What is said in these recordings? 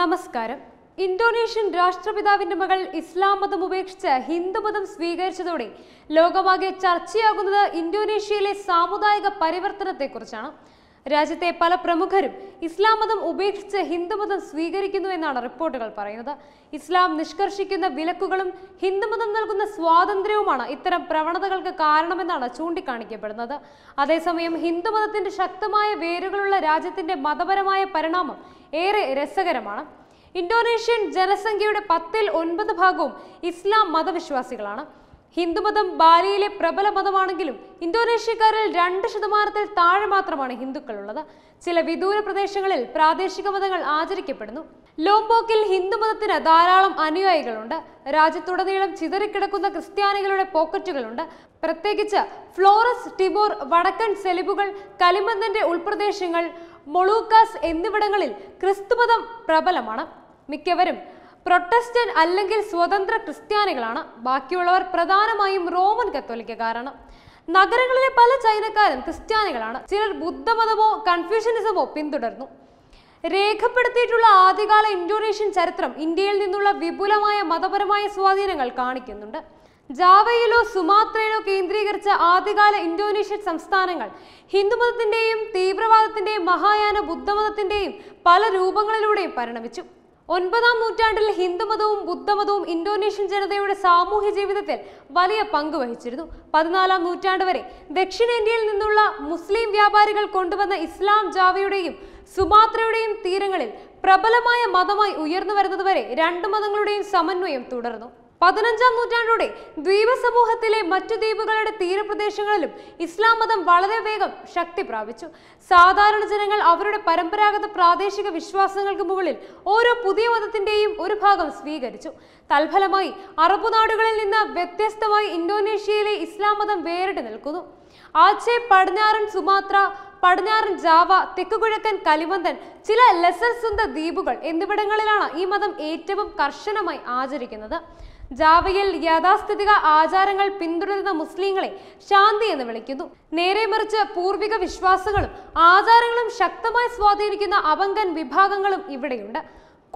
നമസ്കാരം ഇന്തോനേഷ്യൻ രാഷ്ട്രപിതാവിന്റെ മകൾ ഇസ്ലാം മതം ഉപേക്ഷിച്ച് ഹിന്ദുമതം സ്വീകരിച്ചതോടെ ലോകമാകെ ചർച്ചയാകുന്നത് ഇന്തോനേഷ്യയിലെ സാമുദായിക പരിവർത്തനത്തെക്കുറിച്ചാണ് രാജ്യത്തെ പല പ്രമുഖരും ഇസ്ലാം മതം ഉപേക്ഷിച്ച് ഹിന്ദുമതം സ്വീകരിക്കുന്നു എന്നാണ് റിപ്പോർട്ടുകൾ പറയുന്നത് ഇസ്ലാം നിഷ്കർഷിക്കുന്ന വിലക്കുകളും ഹിന്ദുമതം നൽകുന്ന സ്വാതന്ത്ര്യവുമാണ് ഇത്തരം പ്രവണതകൾക്ക് കാരണമെന്നാണ് ചൂണ്ടിക്കാണിക്കപ്പെടുന്നത് അതേസമയം ഹിന്ദുമതത്തിന്റെ ശക്തമായ വേരുകളുള്ള രാജ്യത്തിന്റെ മതപരമായ പരിണാമം ഏറെ രസകരമാണ് ഇന്തോനേഷ്യൻ ജനസംഖ്യയുടെ പത്തിൽ ഒൻപത് ഭാഗവും ഇസ്ലാം മതവിശ്വാസികളാണ് ഹിന്ദുമതം ബാലിയിലെ പ്രബല മതമാണെങ്കിലും ഇന്തോനേഷ്യക്കാരിൽ രണ്ട് ശതമാനത്തിൽ താഴെ മാത്രമാണ് ഹിന്ദുക്കളുള്ളത് ചില വിദൂര പ്രദേശങ്ങളിൽ പ്രാദേശിക മതങ്ങൾ ആചരിക്കപ്പെടുന്നു ലോംബോക്കിൽ ഹിന്ദുമതത്തിന് ധാരാളം അനുയായികളുണ്ട് രാജ്യത്തുടനീളം ചിതറിക്കിടക്കുന്ന ക്രിസ്ത്യാനികളുടെ പോക്കറ്റുകളുണ്ട് പ്രത്യേകിച്ച് ഫ്ലോറസ് ടിബോർ വടക്കൻ സെലിബുകൾ കലിമന്ദന്റെ ഉൾപ്രദേശങ്ങൾ മൊളൂക്കാസ് എന്നിവിടങ്ങളിൽ ക്രിസ്തുമതം പ്രബലമാണ് മിക്കവരും പ്രൊട്ടസ്റ്റന്റ് അല്ലെങ്കിൽ സ്വതന്ത്ര ക്രിസ്ത്യാനികളാണ് ബാക്കിയുള്ളവർ പ്രധാനമായും റോമൻ കത്തോലിക്കക്കാരാണ് നഗരങ്ങളിലെ പല ചൈനക്കാരും ക്രിസ്ത്യാനികളാണ് ചിലർ ബുദ്ധമതമോ കൺഫ്യൂഷനിസമോ പിന്തുടർന്നു രേഖപ്പെടുത്തിയിട്ടുള്ള ആദ്യകാല ഇൻഡോനേഷ്യൻ ചരിത്രം ഇന്ത്യയിൽ നിന്നുള്ള വിപുലമായ മതപരമായ സ്വാധീനങ്ങൾ കാണിക്കുന്നുണ്ട് ജാവയിലോ സുമാത്രയിലോ കേന്ദ്രീകരിച്ച ആദ്യകാല ഇന്തോനേഷ്യൻ സംസ്ഥാനങ്ങൾ ഹിന്ദുമതത്തിന്റെയും തീവ്രവാദത്തിന്റെയും മഹായാന ബുദ്ധമതത്തിന്റെയും പല രൂപങ്ങളിലൂടെയും പരിണമിച്ചു ഒൻപതാം നൂറ്റാണ്ടിൽ ഹിന്ദുമതവും ബുദ്ധമതവും ഇന്തോനേഷ്യൻ ജനതയുടെ സാമൂഹ്യ ജീവിതത്തിൽ വലിയ പങ്ക് വഹിച്ചിരുന്നു പതിനാലാം നൂറ്റാണ്ട് വരെ ദക്ഷിണേന്ത്യയിൽ നിന്നുള്ള മുസ്ലിം വ്യാപാരികൾ കൊണ്ടുവന്ന ഇസ്ലാം ജാവയുടെയും സുമാത്രയുടെയും തീരങ്ങളിൽ പ്രബലമായ മതമായി ഉയർന്നു വരുന്നതുവരെ രണ്ട് മതങ്ങളുടെയും സമന്വയം തുടർന്നു പതിനഞ്ചാം നൂറ്റാണ്ടോടെ ദ്വീപ സമൂഹത്തിലെ മറ്റു ദ്വീപുകളുടെ തീരപ്രദേശങ്ങളിലും ഇസ്ലാം മതം വളരെ വേഗം ശക്തി പ്രാപിച്ചു സാധാരണ ജനങ്ങൾ അവരുടെ പരമ്പരാഗത പ്രാദേശിക വിശ്വാസങ്ങൾക്ക് മുകളിൽ ഓരോ പുതിയ മതത്തിന്റെയും ഒരു ഭാഗം സ്വീകരിച്ചു തൽഫലമായി അറബ് നാടുകളിൽ നിന്ന് വ്യത്യസ്തമായി ഇന്തോനേഷ്യയിലെ ഇസ്ലാം മതം വേറിട്ട് നിൽക്കുന്നു ആച്ചേ പടിഞ്ഞാറൻ സുമാത്ര പടിഞ്ഞാറൻ ജാവ കിഴക്കൻ കലിവന്തൻ ചില ലെസർ സുന്ദ ദ്വീപുകൾ എന്നിവിടങ്ങളിലാണ് ഈ മതം ഏറ്റവും കർശനമായി ആചരിക്കുന്നത് ജാവയിൽ യാഥാസ്ഥിതിക ആചാരങ്ങൾ പിന്തുടരുന്ന മുസ്ലിങ്ങളെ ശാന്തി എന്ന് വിളിക്കുന്നു നേരെ മറിച്ച് പൂർവിക വിശ്വാസങ്ങളും ആചാരങ്ങളും ശക്തമായി സ്വാധീനിക്കുന്ന അവങ്കൻ വിഭാഗങ്ങളും ഇവിടെയുണ്ട്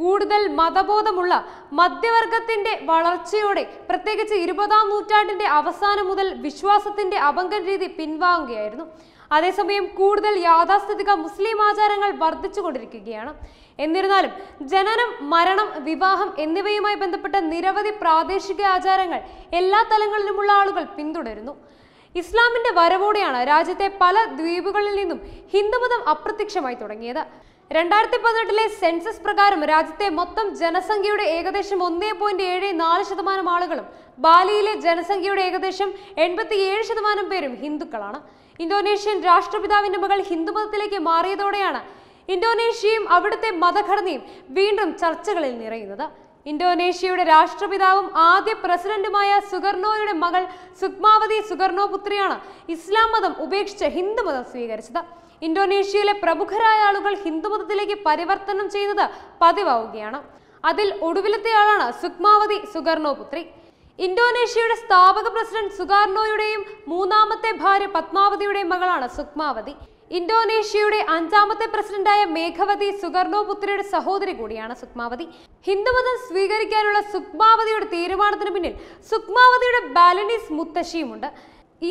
കൂടുതൽ മതബോധമുള്ള മധ്യവർഗത്തിന്റെ വളർച്ചയോടെ പ്രത്യേകിച്ച് ഇരുപതാം നൂറ്റാണ്ടിന്റെ അവസാനം മുതൽ വിശ്വാസത്തിന്റെ അപങ്കൻ രീതി പിൻവാങ്ങുകയായിരുന്നു അതേസമയം കൂടുതൽ യാഥാസ്ഥിതിക മുസ്ലിം ആചാരങ്ങൾ വർദ്ധിച്ചുകൊണ്ടിരിക്കുകയാണ് എന്നിരുന്നാലും ജനനം മരണം വിവാഹം എന്നിവയുമായി ബന്ധപ്പെട്ട നിരവധി പ്രാദേശിക ആചാരങ്ങൾ എല്ലാ തലങ്ങളിലുമുള്ള ആളുകൾ പിന്തുടരുന്നു ഇസ്ലാമിന്റെ വരവോടെയാണ് രാജ്യത്തെ പല ദ്വീപുകളിൽ നിന്നും ഹിന്ദുമതം അപ്രത്യക്ഷമായി തുടങ്ങിയത് രണ്ടായിരത്തി പതിനെട്ടിലെ സെൻസസ് പ്രകാരം രാജ്യത്തെ മൊത്തം ജനസംഖ്യയുടെ ഏകദേശം ഒന്നേ പോയിന്റ് ഏഴ് നാല് ശതമാനം ആളുകളും ബാലിയിലെ ജനസംഖ്യയുടെ ഏകദേശം ഏഴ് ശതമാനം പേരും ഹിന്ദുക്കളാണ് ഇന്തോനേഷ്യൻ രാഷ്ട്രപിതാവിന്റെ മകൾ ഹിന്ദുമതത്തിലേക്ക് മാറിയതോടെയാണ് ഇന്തോനേഷ്യയും അവിടുത്തെ മതഘടനയും വീണ്ടും ചർച്ചകളിൽ നിറയുന്നത് ഇന്തോനേഷ്യയുടെ രാഷ്ട്രപിതാവും ആദ്യ പ്രസിഡന്റുമായ സുഗർണോയുടെ മകൾ സുഗ്മാവതി സുഗർണോ പുത്രിയാണ് ഇസ്ലാം മതം ഉപേക്ഷിച്ച് ഹിന്ദുമതം സ്വീകരിച്ചത് ഇന്തോനേഷ്യയിലെ പ്രമുഖരായ ആളുകൾ ഹിന്ദുമതത്തിലേക്ക് പരിവർത്തനം ചെയ്യുന്നത് പതിവാവുകയാണ് അതിൽ ഒടുവിലത്തെ ആളാണ് സുഗ്മാവതി സുഗർണോ പുത്രി ഇന്തോനേഷ്യയുടെ സ്ഥാപക പ്രസിഡന്റ് സുഗാർണോയുടെയും മൂന്നാമത്തെ ഭാര്യ പത്മാവതിയുടെയും മകളാണ് സുക്മാവതി ഇന്തോനേഷ്യയുടെ അഞ്ചാമത്തെ പ്രസിഡന്റായ മേഘവതി പുത്രിയുടെ സഹോദരി കൂടിയാണ് സുക്മാവതി ഹിന്ദുമതം സ്വീകരിക്കാനുള്ള സുക്മാവതിയുടെ തീരുമാനത്തിന് പിന്നിൽ സുക്മാവതിയുടെ ബാലനീസ് മുത്തശ്ശിയുമുണ്ട്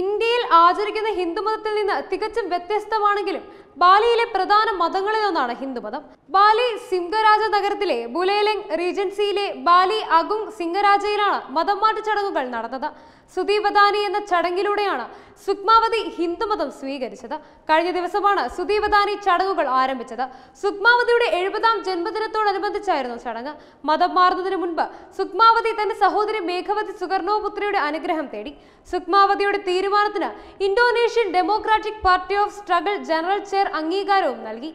ഇന്ത്യയിൽ ആചരിക്കുന്ന ഹിന്ദുമതത്തിൽ നിന്ന് തികച്ചും വ്യത്യസ്തമാണെങ്കിലും ബാലിയിലെ പ്രധാന മതങ്ങളിൽ ഒന്നാണ് ഹിന്ദുമതം ബാലി സിംഗരാജ നഗരത്തിലെ ബുലേലെങ് റീജൻസിയിലെ ബാലി അഗുങ് സിംഗരാജയിലാണ് മതം മാറ്റ ചടങ്ങുകൾ നടന്നത് സുദീപദാനി എന്ന ചടങ്ങിലൂടെയാണ് സുക്മാവതി ഹിന്ദുമതം സ്വീകരിച്ചത് കഴിഞ്ഞ ദിവസമാണ് സുദീപദാനി ചടങ്ങുകൾ ആരംഭിച്ചത് സുക്മാവതിയുടെ എഴുപതാം ജന്മദിനത്തോടനുബന്ധിച്ചായിരുന്നു ചടങ്ങ് മതം മാറുന്നതിന് മുൻപ് സുക്മാവതി തന്റെ സഹോദരി മേഘവതി സുകർണോപുത്രിയുടെ അനുഗ്രഹം തേടി സുക്മാവതിയുടെ തീരെ തീരുമാനത്തിന് Indonesian Democratic Party of Struggle general chair അംഗീകാരവും നൽകി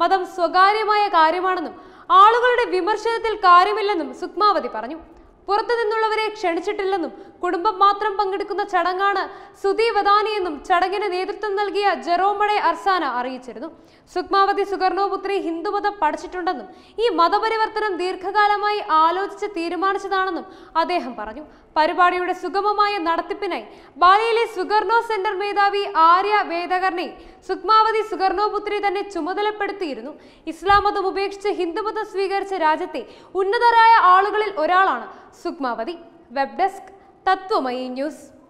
മതം സ്വകാര്യമായ കാര്യമാണെന്നും ആളുകളുടെ വിമർശനത്തിൽ കാര്യമില്ലെന്നും സുക്മാവതി പറഞ്ഞു പുറത്തു നിന്നുള്ളവരെ ക്ഷണിച്ചിട്ടില്ലെന്നും കുടുംബം മാത്രം പങ്കെടുക്കുന്ന ചടങ്ങാണ് സുധി വദാനിയെന്നും ചടങ്ങിന് നേതൃത്വം നൽകിയ ജെറോമഡെ അർസാന അറിയിച്ചിരുന്നു സുക്മാവതി സുകർണോപുത്രി ഹിന്ദുമതം പഠിച്ചിട്ടുണ്ടെന്നും ഈ മതപരിവർത്തനം ദീർഘകാലമായി ആലോചിച്ച് തീരുമാനിച്ചതാണെന്നും അദ്ദേഹം പറഞ്ഞു പരിപാടിയുടെ സുഗമമായ നടത്തിപ്പിനായി ബാലിയിലെ സുഗർണോ സെന്റർ മേധാവി ആര്യ വേദകർണി സുക്മാവതി സുഗർണോപുത്രി തന്നെ ചുമതലപ്പെടുത്തിയിരുന്നു ഇസ്ലാം മതം ഉപേക്ഷിച്ച് ഹിന്ദുമതം സ്വീകരിച്ച രാജ്യത്തെ ഉന്നതരായ ആളുകളിൽ ഒരാളാണ് Sukmawati web desk Tathwamayi news